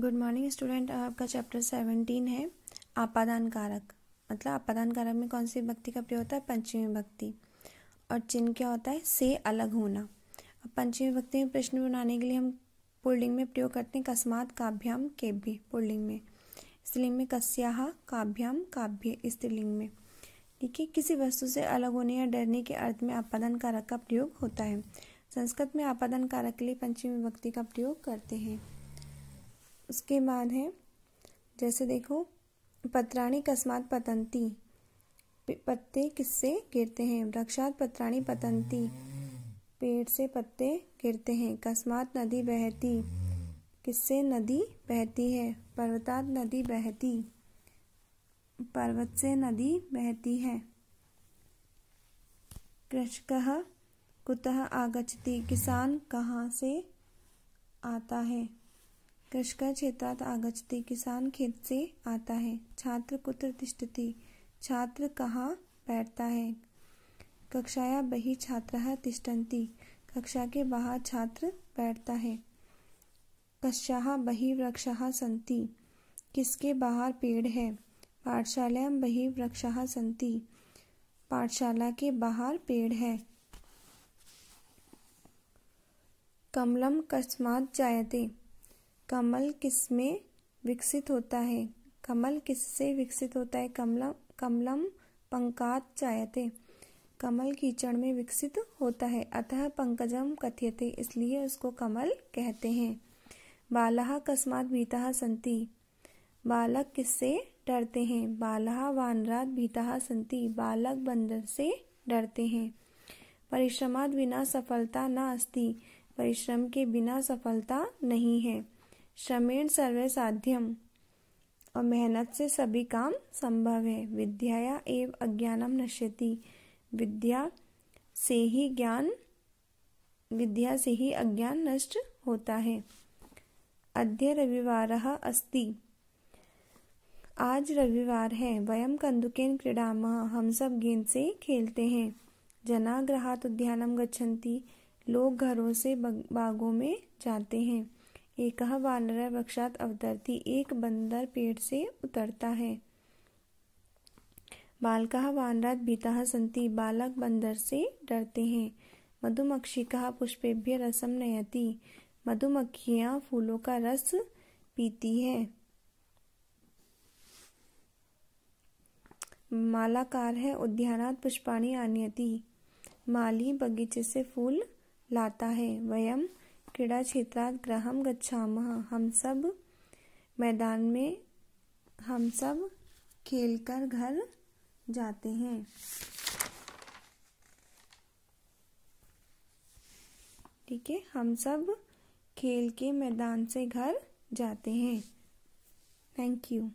good morning student आपका chapter seventeen है आपादान कारक मतलब आपादान कारक में कौन सी भक्ति का प्रयोग होता है पंचमी भक्ति और चिन्ह क्या होता है से अलग होना अब पंचमी भक्ति में प्रश्न बनाने के लिए हम पुल्डिंग में प्रयोग करते हैं कस्मात काभ्याम के भी पुल्डिंग में स्त्रीलिंग में कस्याह काभ्याम काभ्य स्त्रीलिंग में ठीक है किसी वस्तु से अलग होने या डरने के अर्थ में आपादान कारक का प्रयोग होता है संस्कृत में आपादान कारक के लिए पंचमी भक्ति का प्रयोग करते हैं उसके बाद है जैसे देखो पत्राणी कस्मात पतंती पत्ते किससे गिरते हैं वृक्षात पत्राणी पतंती पेड़ से पत्ते गिरते हैं कस्मात नदी बहती किससे नदी बहती है पर्वतात नदी बहती पर्वत से नदी बहती है कृषक कुतः आगछती किसान कहाँ से आता है कृषक क्षेत्रात आगछति किसान खेत से आता है छात्र कुत्र तिष्ठति छात्र कहाँ बैठता है कक्षाया बही छात्र तिष्ठन्ति कक्षा के बाहर छात्र बैठता है कक्षा बही वृक्ष सन्ति किसके बाहर पेड़ है पाठशाला बही वृक्ष सन्ति पाठशाला के बाहर पेड़ है कमलम कस्मात जायते कमल किसमें विकसित होता है कमल किससे विकसित होता है कमलम कमलम पंकात चायते कमल कीचड़ में विकसित होता है अतः पंकजम कथ्यते इसलिए उसको कमल कहते हैं बाला कस्मात भीता संति बालक किससे डरते हैं बाला वानरात भीता संति बालक बंदर से डरते हैं परिश्रमात बिना सफलता ना अस्ति परिश्रम के बिना सफलता नहीं है श्रमेण सर्वे साध्यम और मेहनत से सभी काम संभव है विद्याया एवं अज्ञानम नश्यति विद्या से ही ज्ञान विद्या से ही अज्ञान नष्ट होता है अद्य रविवार अस्ति आज रविवार है वयम कंदुकेन क्रीडाम हम सब गेंद से खेलते हैं जनाग्रहात उद्यानम गच्छन्ति लोग घरों से बागों में जाते हैं एक वानर वृक्षात अवतरती एक बंदर पेड़ से उतरता है बालक वानर भीता संति बालक बंदर से डरते हैं मधुमक्षिका पुष्पेभ्य रसम नयति मधुमक्खियाँ फूलों का रस पीती है मालाकार है उद्यानात पुष्पाणी आनयती माली बगीचे से फूल लाता है वयम क्रीडा क्षेत्र गृह गच्छा हम सब मैदान में हम सब खेलकर घर जाते हैं ठीक है हम सब खेल के मैदान से घर जाते हैं थैंक यू